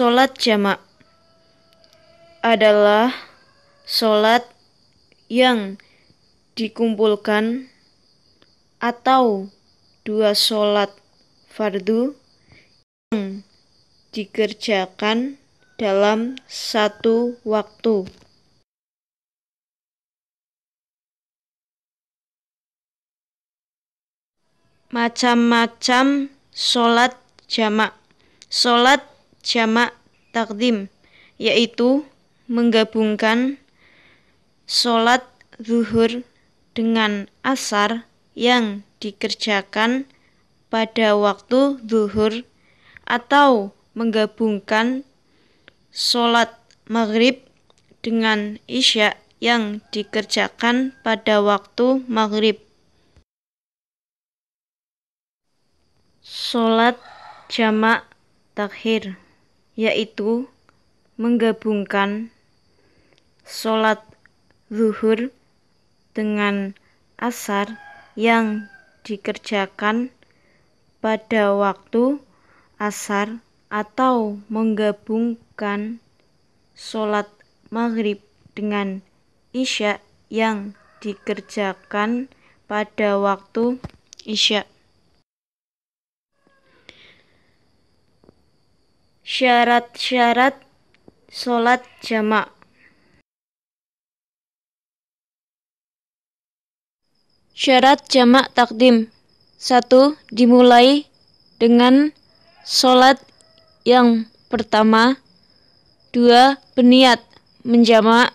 Solat jamak adalah solat yang dikumpulkan atau dua solat fardu yang dikerjakan dalam satu waktu. Macam-macam solat jamak. Solat jamak takdim yaitu menggabungkan sholat zuhur dengan asar yang dikerjakan pada waktu zuhur atau menggabungkan sholat maghrib dengan isya yang dikerjakan pada waktu maghrib. Sholat jamak takhir yaitu menggabungkan sholat zuhur dengan asar yang dikerjakan pada waktu asar atau menggabungkan sholat maghrib dengan isya yang dikerjakan pada waktu isya. Syarat-syarat sholat jamak Syarat jamak takdim satu Dimulai dengan sholat yang pertama dua Berniat menjamak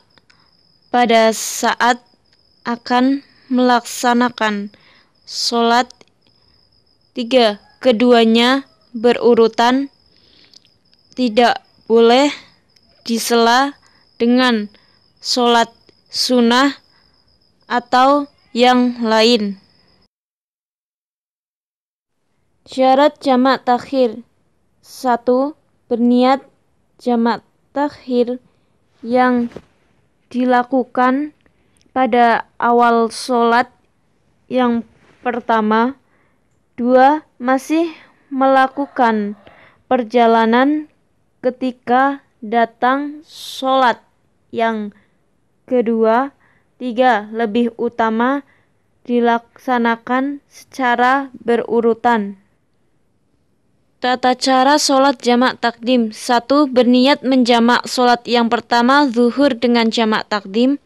pada saat akan melaksanakan sholat tiga Keduanya berurutan tidak boleh disela dengan sholat sunnah atau yang lain. Syarat jamak takhir satu Berniat jamak takhir yang dilakukan pada awal sholat yang pertama. dua Masih melakukan perjalanan ketika datang sholat. Yang kedua, tiga lebih utama dilaksanakan secara berurutan. Tata cara sholat jamak takdim satu Berniat menjamak sholat yang pertama zuhur dengan jamak takdim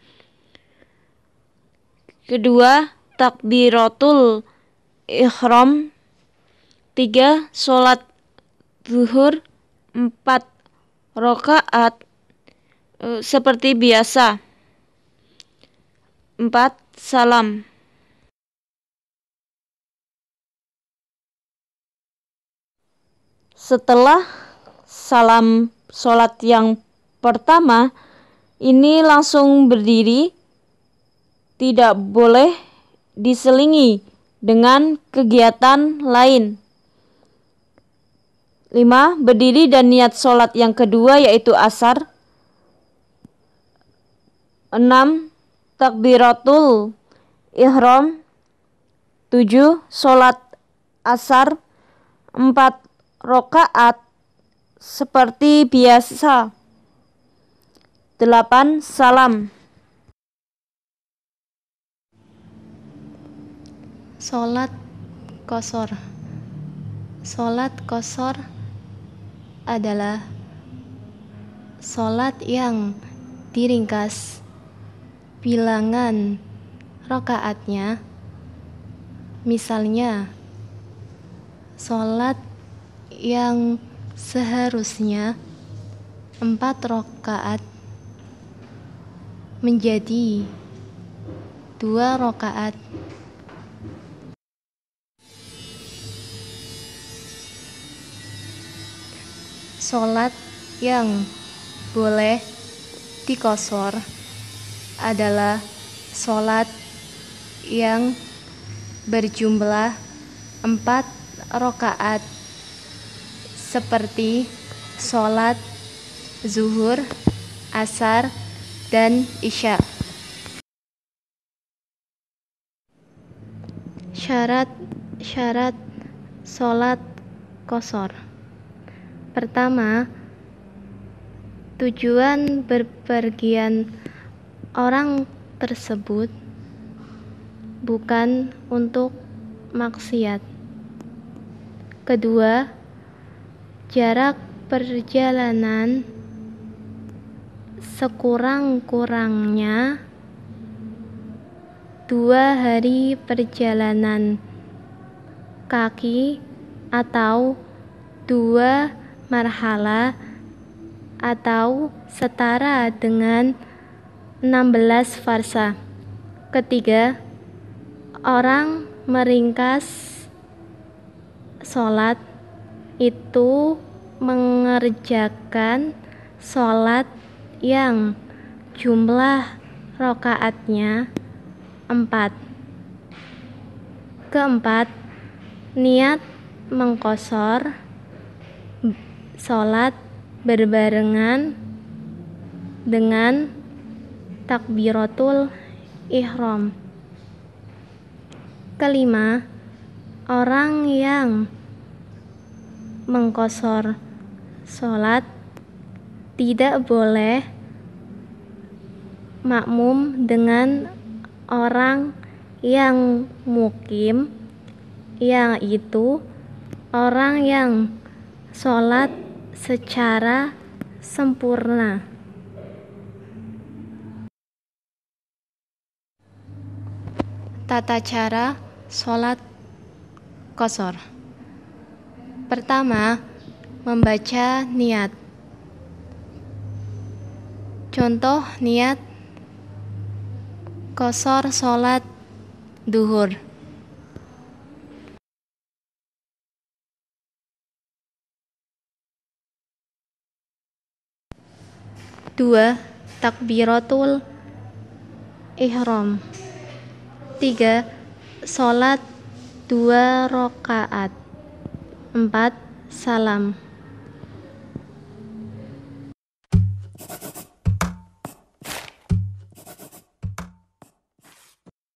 Kedua, takbiratul ihram Tiga, sholat zuhur empat rokaat e, seperti biasa. Empat salam. Setelah salam sholat yang pertama, ini langsung berdiri, tidak boleh diselingi dengan kegiatan lain. 5. Berdiri dan niat sholat yang kedua yaitu asar. 6. Takbiratul ihram. 7. Sholat asar. 4. Rokaat seperti biasa. 8. Salam. Sholat kosor Sholat kosor adalah solat yang diringkas bilangan rokaatnya misalnya solat yang seharusnya empat rokaat menjadi dua rokaat Sholat yang boleh dikosor adalah sholat yang berjumlah empat rokaat seperti sholat zuhur, asar, dan isya. Syarat-syarat sholat kosor. Pertama, tujuan berpergian orang tersebut bukan untuk maksiat. Kedua, jarak perjalanan sekurang-kurangnya dua hari perjalanan kaki atau dua marhala atau setara dengan 16 farsa. Ketiga, orang meringkas sholat itu mengerjakan sholat yang jumlah rokaatnya empat. Keempat, niat mengkosor sholat berbarengan dengan takbiratul ihram. Kelima, orang yang mengkosor sholat tidak boleh makmum dengan orang yang mukim yang itu orang yang sholat secara sempurna. Tata cara sholat kosor Pertama, membaca niat Contoh niat kosor sholat duhur 2. Takbiratul ihram 3. Salat 2 rakaat 4. Salam